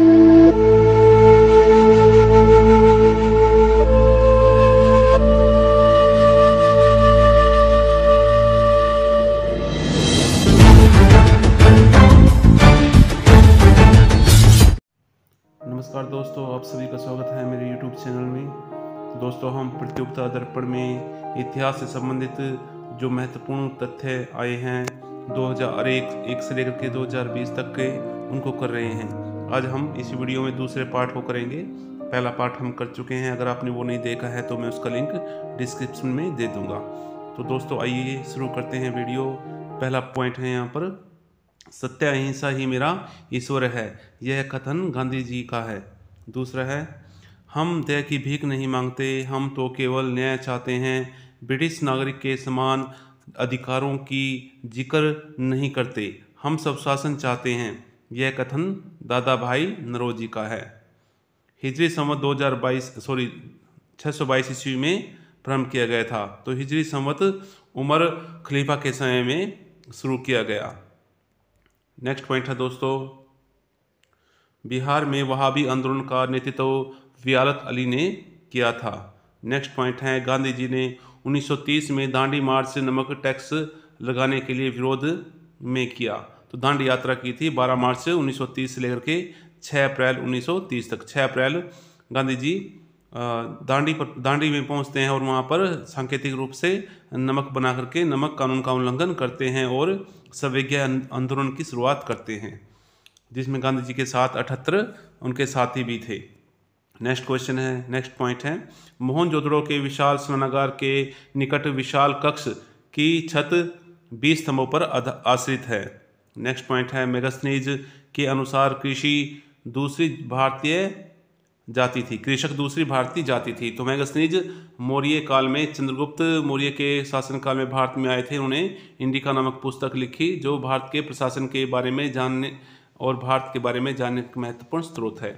नमस्कार दोस्तों आप सभी का स्वागत है मेरे YouTube चैनल में दोस्तों हम प्रतियोगिता दर्पण में इतिहास से संबंधित जो महत्वपूर्ण तथ्य आए हैं 2001 एक से लेकर के 2020 तक के उनको कर रहे हैं आज हम इस वीडियो में दूसरे पार्ट को करेंगे पहला पार्ट हम कर चुके हैं अगर आपने वो नहीं देखा है तो मैं उसका लिंक डिस्क्रिप्शन में दे दूँगा तो दोस्तों आइए शुरू करते हैं वीडियो पहला पॉइंट है यहाँ पर सत्य अहिंसा ही मेरा ईश्वर है यह कथन गांधी जी का है दूसरा है हम दया की भीख नहीं मांगते हम तो केवल न्याय चाहते हैं ब्रिटिश नागरिक के समान अधिकारों की जिक्र नहीं करते हम सब शासन चाहते हैं यह कथन दादा भाई नरोजी का है हिजरी संवत 2022 सॉरी 622 ईस्वी में प्रारंभ किया गया था तो हिजरी संवत उमर खलीफा के समय में शुरू किया गया नेक्स्ट पॉइंट है दोस्तों बिहार में भी आंदोलन का नेतृत्व वियालत अली ने किया था नेक्स्ट पॉइंट है गांधी जी ने 1930 में दांडी मार्च से नमक टैक्स लगाने के लिए विरोध में किया तो दांड यात्रा की थी 12 मार्च से 1930 से लेकर के 6 अप्रैल 1930 तक 6 अप्रैल गांधी जी दांडी पर दांडी में पहुंचते हैं और वहां पर सांकेतिक रूप से नमक बना करके नमक कानून का उल्लंघन करते हैं और सविज्ञा अं, आंदोलन की शुरुआत करते हैं जिसमें गांधी जी के साथ अठहत्तर उनके साथी भी थे नेक्स्ट क्वेश्चन है नेक्स्ट पॉइंट है मोहन जोदड़ो के विशाल स्नानागार के निकट विशाल कक्ष की छत बीस स्तंभों पर आश्रित है नेक्स्ट पॉइंट है मेगस्नीज के अनुसार कृषि दूसरी भारतीय जाति थी कृषक दूसरी भारतीय जाति थी तो मेगस्नीज मौर्य काल में चंद्रगुप्त मौर्य के शासनकाल में भारत में आए थे उन्हें इंडिका नामक पुस्तक लिखी जो भारत के प्रशासन के बारे में जानने और भारत के बारे में जानने का महत्वपूर्ण स्रोत है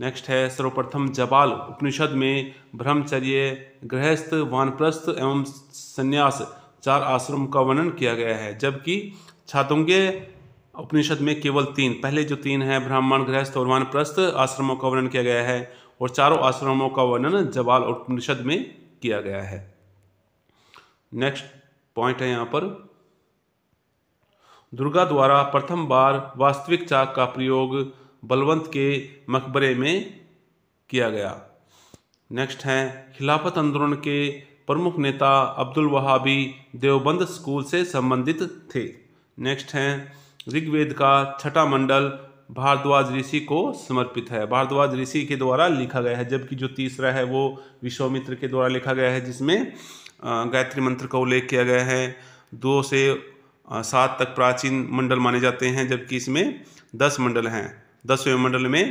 नेक्स्ट है सर्वप्रथम जबाल उपनिषद में ब्रह्मचर्य गृहस्थ वानप्रस्थ एवं संन्यास चार आश्रम का वर्णन किया गया है जबकि छात्रोंगे उपनिषद में केवल तीन पहले जो तीन हैं ब्राह्मण गृहस्थ और वानप्रस्थ आश्रमों का वर्णन किया गया है और चारों आश्रमों का वर्णन जवाल उपनिषद में किया गया है नेक्स्ट पॉइंट है यहाँ पर दुर्गा द्वारा प्रथम बार वास्तविक चाक का प्रयोग बलवंत के मकबरे में किया गया नेक्स्ट है खिलाफत आंदोलन के प्रमुख नेता अब्दुल वहाबी देवबंद स्कूल से संबंधित थे नेक्स्ट है ऋग्वेद का छठा मंडल भारद्वाज ऋषि को समर्पित है भारद्वाज ऋषि के द्वारा लिखा गया है जबकि जो तीसरा है वो विश्वामित्र के द्वारा लिखा गया है जिसमें गायत्री मंत्र का उल्लेख किया गया है दो से सात तक प्राचीन मंडल माने जाते हैं जबकि इसमें दस मंडल हैं दसवें मंडल में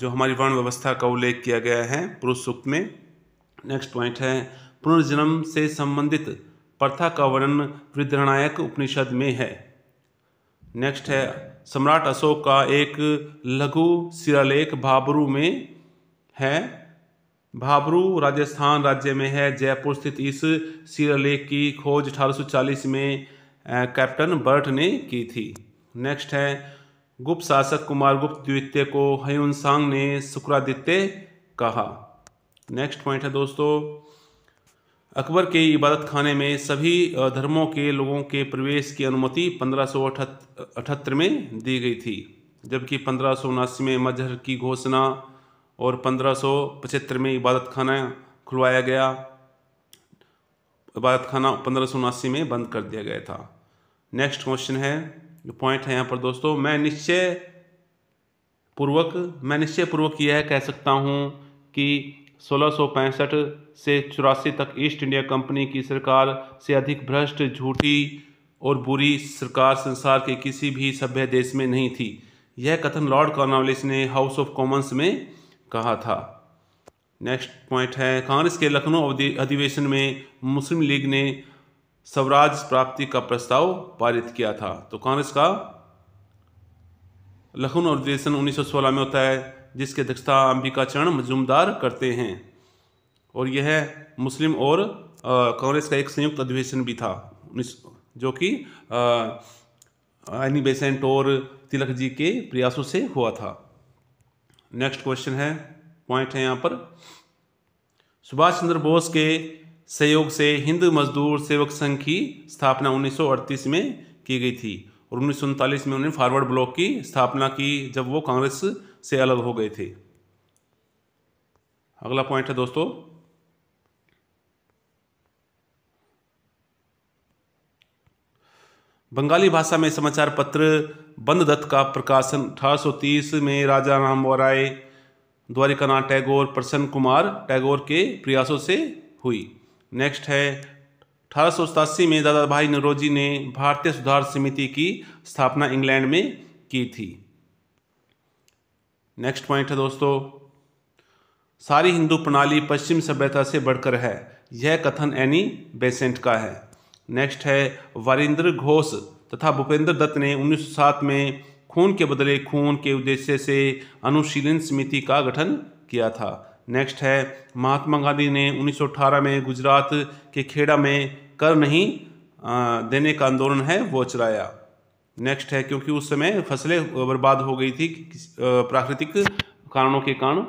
जो हमारी वर्ण व्यवस्था का उल्लेख किया गया है पुरुष सूक्त में नेक्स्ट पॉइंट है पुनर्जन्म से संबंधित प्रथा का वर्णन वृद्धनायक उपनिषद में है नेक्स्ट है सम्राट अशोक का एक लघु शिलालेख भाबरू में है भाबरू राजस्थान राज्य में है जयपुर स्थित इस शिलालेख की खोज 1840 में कैप्टन बर्ट ने की थी नेक्स्ट है गुप्त शासक कुमारगुप्त द्वितीय को हयुनसांग ने शुक्रादित्य कहा नेक्स्ट पॉइंट है दोस्तों अकबर के इबादत खाने में सभी धर्मों के लोगों के प्रवेश की अनुमति पंद्रह में दी गई थी जबकि पंद्रह में मजहर की घोषणा और पंद्रह में इबादत खाना खुलवाया गया इबादत खाना पंद्रह में बंद कर दिया गया था नेक्स्ट क्वेश्चन है जो पॉइंट है यहाँ पर दोस्तों मैं निश्चय पूर्वक मैं निश्चय पूर्वक यह कह सकता हूँ कि सोलह से चौरासी तक ईस्ट इंडिया कंपनी की सरकार से अधिक भ्रष्ट झूठी और बुरी सरकार संसार के किसी भी सभ्य देश में नहीं थी यह कथन लॉर्ड कॉर्नवालिस ने हाउस ऑफ कॉमन्स में कहा था नेक्स्ट पॉइंट है कांग्रेस के लखनऊ अधिवेशन में मुस्लिम लीग ने स्वराज प्राप्ति का प्रस्ताव पारित किया था तो कांग्रेस का लखनऊ अधिवेशन 1916 में होता है जिसकी अध्यक्षता अंबिका चरण मजुमदार करते हैं और यह मुस्लिम और कांग्रेस का एक संयुक्त अधिवेशन भी था जो कि एनी बेसेंट और तिलक जी के प्रयासों से हुआ था नेक्स्ट क्वेश्चन है पॉइंट है यहाँ पर सुभाष चंद्र बोस के सहयोग से हिंद मजदूर सेवक संघ की स्थापना 1938 में की गई थी और उन्नीस में उन्होंने फॉरवर्ड ब्लॉक की स्थापना की जब वो कांग्रेस से अलग हो गए थे अगला पॉइंट है दोस्तों बंगाली भाषा में समाचार पत्र बंद दत्त का प्रकाशन 1830 में राजा राम राय द्वारिकानाथ टैगोर प्रसन्न कुमार टैगोर के प्रयासों से हुई नेक्स्ट है अठारह में दादा भाई नरोजी ने भारतीय सुधार समिति की स्थापना इंग्लैंड में की थी नेक्स्ट पॉइंट है दोस्तों सारी हिंदू प्रणाली पश्चिम सभ्यता से बढ़कर है यह कथन एनी बेसेंट का है नेक्स्ट है वरिंद्र घोष तथा भूपेंद्र दत्त ने 1907 में खून के बदले खून के उद्देश्य से अनुशीलन समिति का गठन किया था नेक्स्ट है महात्मा गांधी ने 1918 में गुजरात के खेड़ा में कर नहीं देने का आंदोलन है वो चलाया नेक्स्ट है क्योंकि उस समय फसलें बर्बाद हो गई थी प्राकृतिक कारणों के कारण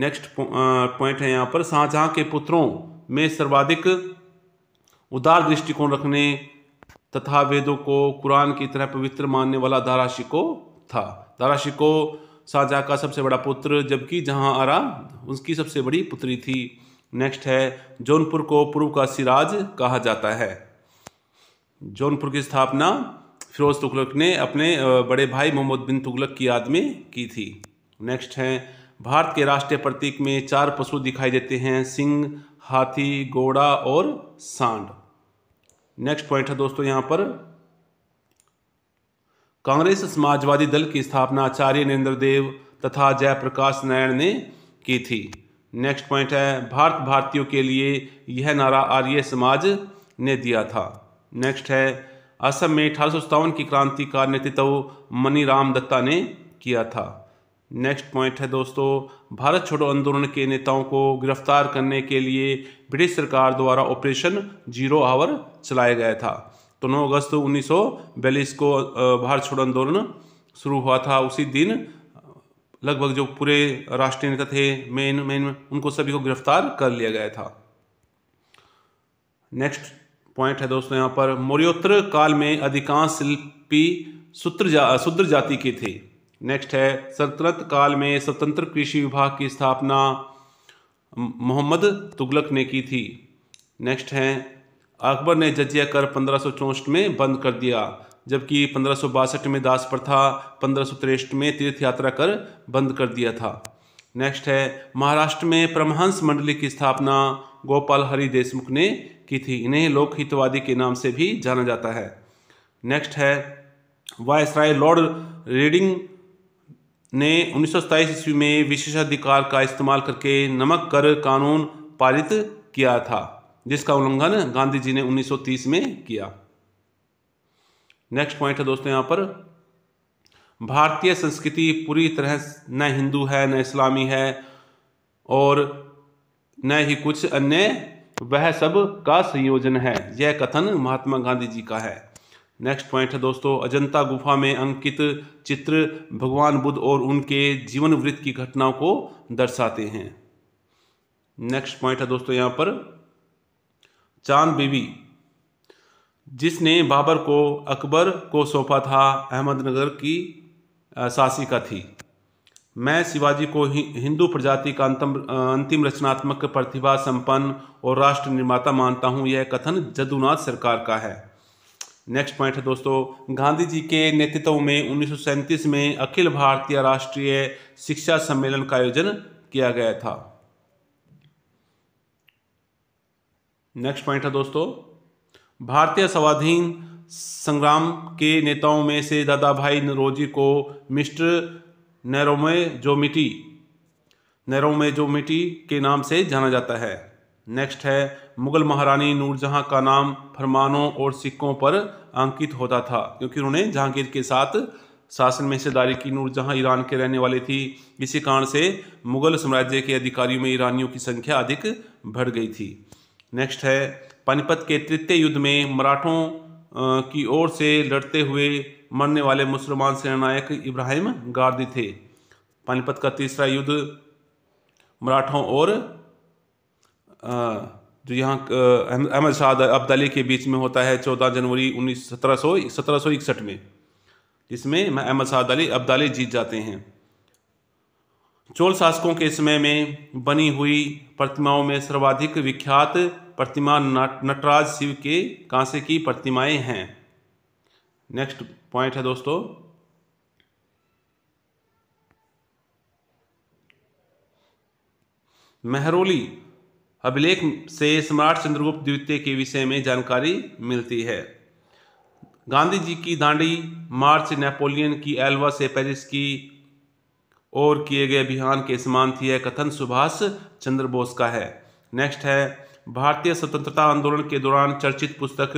नेक्स्ट पॉइंट है यहाँ पर शाहजहाँ के पुत्रों में सर्वाधिक उदार दृष्टिकोण रखने तथा वेदों को कुरान की तरह पवित्र मानने वाला दारा शिको था दारा शिको शाहजहाँ का सबसे बड़ा पुत्र जबकि जहाँ आरा उसकी सबसे बड़ी पुत्री थी नेक्स्ट है जौनपुर को पूर्व का सिराज कहा जाता है जौनपुर की स्थापना फिरोज़ तुगलक ने अपने बड़े भाई मोहम्मद बिन तुगलक की याद में की थी नेक्स्ट हैं भारत के राष्ट्रीय प्रतीक में चार पशु दिखाई देते हैं सिंह हाथी घोड़ा और सांड नेक्स्ट पॉइंट है दोस्तों यहाँ पर कांग्रेस समाजवादी दल की स्थापना आचार्य नरेंद्र देव तथा जयप्रकाश नारायण ने की थी नेक्स्ट पॉइंट है भारत भारतीयों के लिए यह नारा आर्य समाज ने दिया था नेक्स्ट है असम में अठारह की क्रांति का नेतृत्व मनीराम दत्ता ने किया था नेक्स्ट पॉइंट है दोस्तों भारत छोड़ो आंदोलन के नेताओं को गिरफ्तार करने के लिए ब्रिटिश सरकार द्वारा ऑपरेशन जीरो आवर चलाया गया था तो 9 अगस्त उन्नीस को भारत छोड़ो आंदोलन शुरू हुआ था उसी दिन लगभग जो पूरे राष्ट्रीय नेता थे मेन मेन उनको सभी को गिरफ्तार कर लिया गया था नेक्स्ट पॉइंट है दोस्तों यहाँ पर मौर्योत्तर काल में अधिकांश शिल्पी सूत्र जा शूद्र जाति के थे नेक्स्ट है सल्तनत काल में स्वतंत्र कृषि विभाग की स्थापना मोहम्मद तुगलक ने की थी नेक्स्ट है अकबर ने जजिया कर पंद्रह में बंद कर दिया जबकि पंद्रह में दास प्रथा पंद्रह में तीर्थ यात्रा कर बंद कर दिया था नेक्स्ट है महाराष्ट्र में परमहंस मंडली की स्थापना गोपाल हरि देशमुख ने की थी इन्हें लोकहितवादी के नाम से भी जाना जाता है नेक्स्ट है राय लॉर्ड रीडिंग ने उन्नीस ईस्वी में विशेषाधिकार का इस्तेमाल करके नमक कर कानून पारित किया था जिसका उल्लंघन गांधी जी ने 1930 में किया नेक्स्ट पॉइंट है दोस्तों यहां पर भारतीय संस्कृति पूरी तरह न हिंदू है न इस्लामी है और न ही कुछ अन्य वह सब का संयोजन है यह कथन महात्मा गांधी जी का है नेक्स्ट पॉइंट है दोस्तों अजंता गुफा में अंकित चित्र भगवान बुद्ध और उनके जीवन वृत्त की घटनाओं को दर्शाते हैं नेक्स्ट पॉइंट है दोस्तों यहाँ पर चांद बीबी जिसने बाबर को अकबर को सौंपा था अहमदनगर की शासिका थी मैं शिवाजी को हिंदू प्रजाति का अंतम अंतिम रचनात्मक प्रतिभा संपन्न और राष्ट्र निर्माता मानता हूं यह कथन जदुनाथ सरकार का है नेक्स्ट पॉइंट है दोस्तों गांधी जी के नेतृत्व में उन्नीस में अखिल भारतीय राष्ट्रीय शिक्षा सम्मेलन का आयोजन किया गया था नेक्स्ट पॉइंट है दोस्तों भारतीय स्वाधीन संग्राम के नेताओं में से दादा भाई नरोजी को मिस्टर नैरोमे जोमिटी मिटी के नाम से जाना जाता है नेक्स्ट है मुगल महारानी नूरजहाँ का नाम फरमानों और सिक्कों पर अंकित होता था क्योंकि उन्होंने जहांगीर के साथ शासन में हिस्सेदारी की नूरजहाँ ईरान के रहने वाले थी इसी कारण से मुगल साम्राज्य के अधिकारियों में ईरानियों की संख्या अधिक बढ़ गई थी नेक्स्ट है पानीपत के तृतीय युद्ध में मराठों की ओर से लड़ते हुए मरने वाले मुसलमान सेनानायक इब्राहिम गार्दी थे पानीपत का तीसरा युद्ध मराठों और जो यहाँ अहमद शाह अब्दाली के बीच में होता है चौदह जनवरी उन्नीस सत्रह सौ सत्रह सौ इकसठ में जिसमें अहमद शाह अब्दाली अब्दाली जीत जाते हैं चोल शासकों के समय में बनी हुई प्रतिमाओं में सर्वाधिक विख्यात प्रतिमा नटराज शिव के कांसे की प्रतिमाएं हैं नेक्स्ट पॉइंट है दोस्तों मेहरोली अभिलेख से सम्राट चंद्रगुप्त द्वितीय के विषय में जानकारी मिलती है गांधी जी की दांडी मार्च नेपोलियन की एल्वा से पेरिस की ओर किए गए अभियान के समान थी यह कथन सुभाष चंद्र बोस का है नेक्स्ट है भारतीय स्वतंत्रता आंदोलन के दौरान चर्चित पुस्तक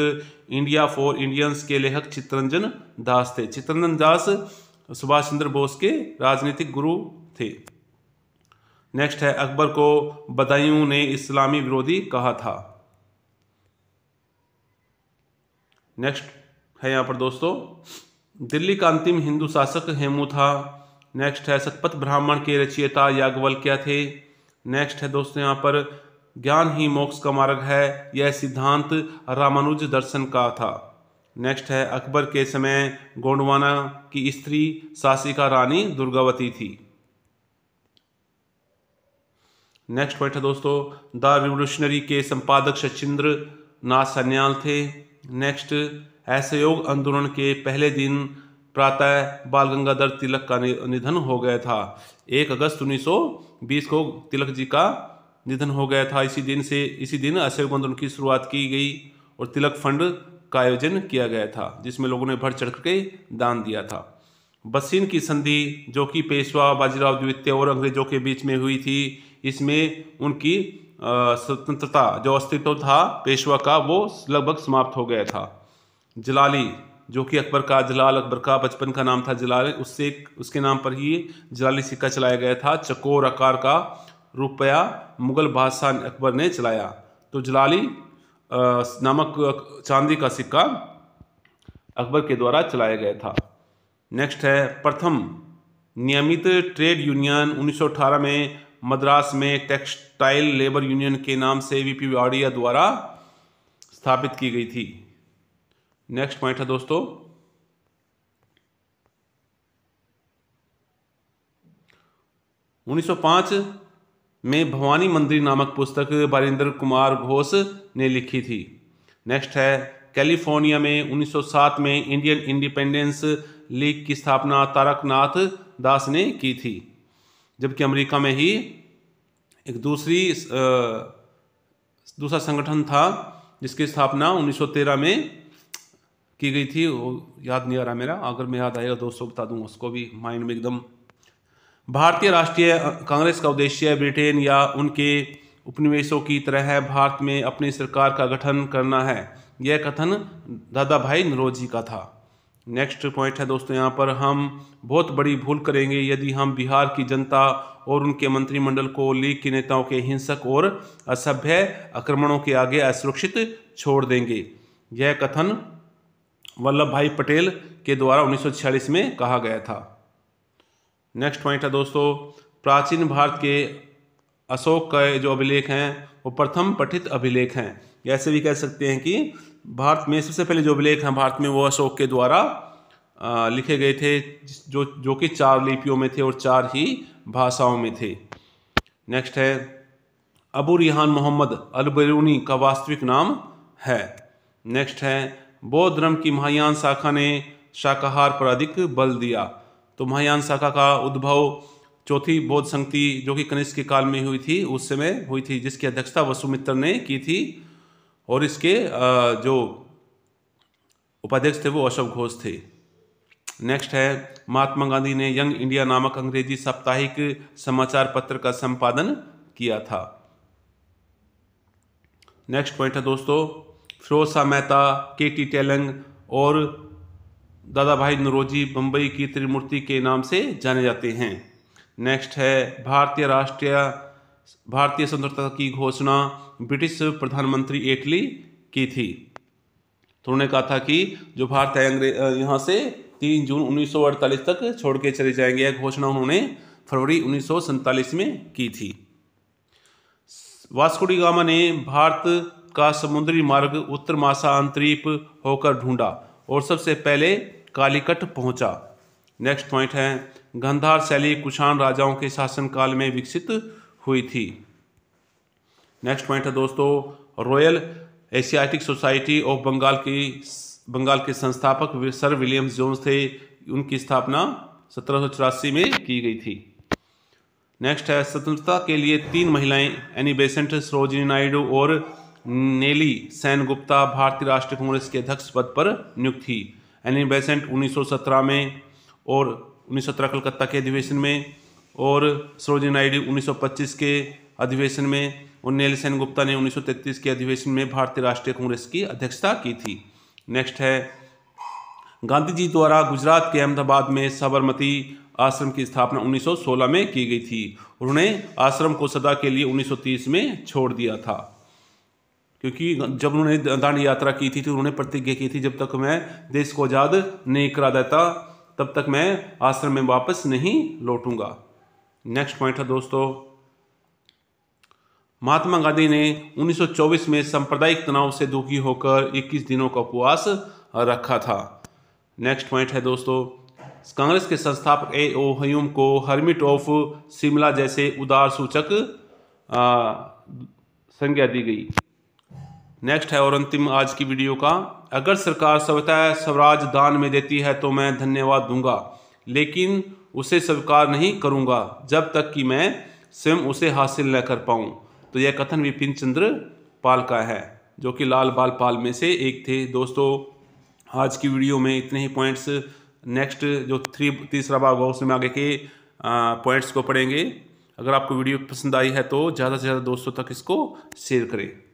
इंडिया फॉर इंडियंस के लेखक चित्रंजन दास थे चित्रंजन दास सुभाष चंद्र बोस के राजनीतिक गुरु थे नेक्स्ट है अकबर को बदायूं ने इस्लामी विरोधी कहा था नेक्स्ट है यहाँ पर दोस्तों दिल्ली का अंतिम हिंदू शासक हेमू था नेक्स्ट है सतपथ ब्राह्मण के रचियता याग्वल क्या थे नेक्स्ट है दोस्तों यहाँ पर ज्ञान ही मोक्ष का मार्ग है यह सिद्धांत रामानुज दर्शन का था नेक्स्ट है अकबर के समय गोंडवाना की स्त्री सासिका रानी दुर्गावती थी नेक्स्ट पॉइंट है दोस्तों द रिवोल्यूशनरी के संपादक सचिंद्र नाथ सन्याल थे नेक्स्ट असहयोग आंदोलन के पहले दिन प्रातः बाल गंगाधर तिलक का निधन हो गया था एक अगस्त 1920 को तिलक जी का निधन हो गया था इसी दिन से इसी दिन अशोक आंदोलन की शुरुआत की गई और तिलक फंड का आयोजन किया गया था जिसमें लोगों ने बढ़ चढ़ के दान दिया था बसीन की संधि जो कि पेशवा बाजीराव द्वितीय और अंग्रेजों के बीच में हुई थी इसमें उनकी स्वतंत्रता जो अस्तित्व था पेशवा का वो लगभग समाप्त हो गया था जलाली जो कि अकबर का जलाल अकबर का बचपन का नाम था जलाल उससे उसके नाम पर ही जलाली सिक्का चलाया गया था चकोर आकार का रुपया मुग़ल बादशाह अकबर ने चलाया तो जलाली नामक चांदी का सिक्का अकबर के द्वारा चलाया गया था नेक्स्ट है प्रथम नियमित ट्रेड यूनियन 1918 में मद्रास में टेक्सटाइल लेबर यूनियन के नाम से वीपी वाडिया द्वारा स्थापित की गई थी नेक्स्ट पॉइंट है दोस्तों उन्नीस में भवानी मंदिर नामक पुस्तक बारिंदर कुमार घोष ने लिखी थी नेक्स्ट है कैलिफोर्निया में 1907 में इंडियन इंडिपेंडेंस लीग की स्थापना तारकनाथ दास ने की थी जबकि अमेरिका में ही एक दूसरी दूसरा संगठन था जिसकी स्थापना 1913 में की गई थी वो याद नहीं आ रहा मेरा अगर मैं याद आएगा दोस्तों बता दूँ उसको भी माइंड में एकदम भारतीय राष्ट्रीय कांग्रेस का उद्देश्य ब्रिटेन या उनके उपनिवेशों की तरह भारत में अपनी सरकार का गठन करना है यह कथन दादा भाई नरोजी का था नेक्स्ट पॉइंट है दोस्तों यहाँ पर हम बहुत बड़ी भूल करेंगे यदि हम बिहार की जनता और उनके मंत्रिमंडल को लीग के नेताओं के हिंसक और असभ्य आक्रमणों के आगे असुरक्षित छोड़ देंगे यह कथन वल्लभ भाई पटेल के द्वारा उन्नीस में कहा गया था नेक्स्ट पॉइंट है दोस्तों प्राचीन भारत के अशोक का जो अभिलेख हैं वो प्रथम पठित अभिलेख हैं ऐसे भी कह सकते हैं कि भारत में सबसे पहले जो अभिलेख हैं भारत में वो अशोक के द्वारा लिखे गए थे जो जो कि चार लिपियों में थे और चार ही भाषाओं में थे नेक्स्ट है अबू रिहान मोहम्मद अलबरूनी का वास्तविक नाम है नेक्स्ट है बौद्ध धर्म की महायान शाखा ने शाकाहार पर अधिक बल दिया तो महायान शाखा का उद्भव चौथी बौद्ध संगति जो कि कनिष्क के काल में हुई थी उस समय हुई थी जिसकी अध्यक्षता वसुमित्र ने की थी और इसके जो उपाध्यक्ष थे वो अशोक घोष थे नेक्स्ट है महात्मा गांधी ने यंग इंडिया नामक अंग्रेजी साप्ताहिक समाचार पत्र का संपादन किया था नेक्स्ट पॉइंट है दोस्तों फिरोज शाह मेहता के टी टेलंग और दादा भाई नरोजी बम्बई की त्रिमूर्ति के नाम से जाने जाते हैं नेक्स्ट है भारतीय राष्ट्रीय भारतीय स्वतंत्रता की घोषणा ब्रिटिश प्रधानमंत्री एटली की थी तो उन्होंने कहा था कि जो भारत है अंग्रेज यहाँ से तीन जून 1948 तक छोड़ के चले जाएंगे यह घोषणा उन्होंने फरवरी उन्नीस में की थी वास्कोडी गामा ने भारत का समुद्री मार्ग उत्तर मासा अंतरीप होकर ढूंढा और सबसे पहले कालीकट पहुंचा नेक्स्ट पॉइंट है गंधार शैली कुषाण राजाओं के शासनकाल में विकसित हुई थी नेक्स्ट पॉइंट है दोस्तों Royal Asiatic Society of Bengal की बंगाल के संस्थापक सर विलियम जोन्स थे उनकी स्थापना सत्रह में की गई थी नेक्स्ट है स्वतंत्रता के लिए तीन महिलाएं एनी बेसेंट सरोजनी नायडू और नेली सैन गुप्ता भारतीय राष्ट्रीय कांग्रेस के अध्यक्ष पद पर नियुक्त थी एन बेसेंट 1917 में और 1917 कलकत्ता के अधिवेशन में और सरोजी नायडू 1925 के अधिवेशन में और नील सेन गुप्ता ने 1933 के अधिवेशन में भारतीय राष्ट्रीय कांग्रेस की अध्यक्षता की थी नेक्स्ट है गांधी जी द्वारा गुजरात के अहमदाबाद में साबरमती आश्रम की स्थापना 1916 में की गई थी उन्होंने आश्रम को सदा के लिए 1930 में छोड़ दिया था क्योंकि जब उन्होंने दांड यात्रा की थी तो उन्होंने प्रतिज्ञा की थी जब तक मैं देश को आज़ाद नहीं करा देता तब तक मैं आश्रम में वापस नहीं लौटूंगा नेक्स्ट पॉइंट है दोस्तों महात्मा गांधी ने 1924 में सांप्रदायिक तनाव से दुखी होकर 21 दिनों का उपवास रखा था नेक्स्ट पॉइंट है दोस्तों कांग्रेस के संस्थापक ए ओ हयूम को हर्मिट ऑफ शिमला जैसे उदार सूचक संज्ञा दी गई नेक्स्ट है और अंतिम आज की वीडियो का अगर सरकार सभ्यता स्वराज दान में देती है तो मैं धन्यवाद दूंगा लेकिन उसे स्वीकार नहीं करूंगा जब तक कि मैं स्वयं उसे हासिल न कर पाऊँ तो यह कथन विपिन चंद्र पाल का है जो कि लाल बाल पाल में से एक थे दोस्तों आज की वीडियो में इतने ही पॉइंट्स नेक्स्ट जो थ्री तीसरा भाग हुआ उसमें आगे के पॉइंट्स को पढ़ेंगे अगर आपको वीडियो पसंद आई है तो ज़्यादा से ज़्यादा दोस्तों तक इसको शेयर करें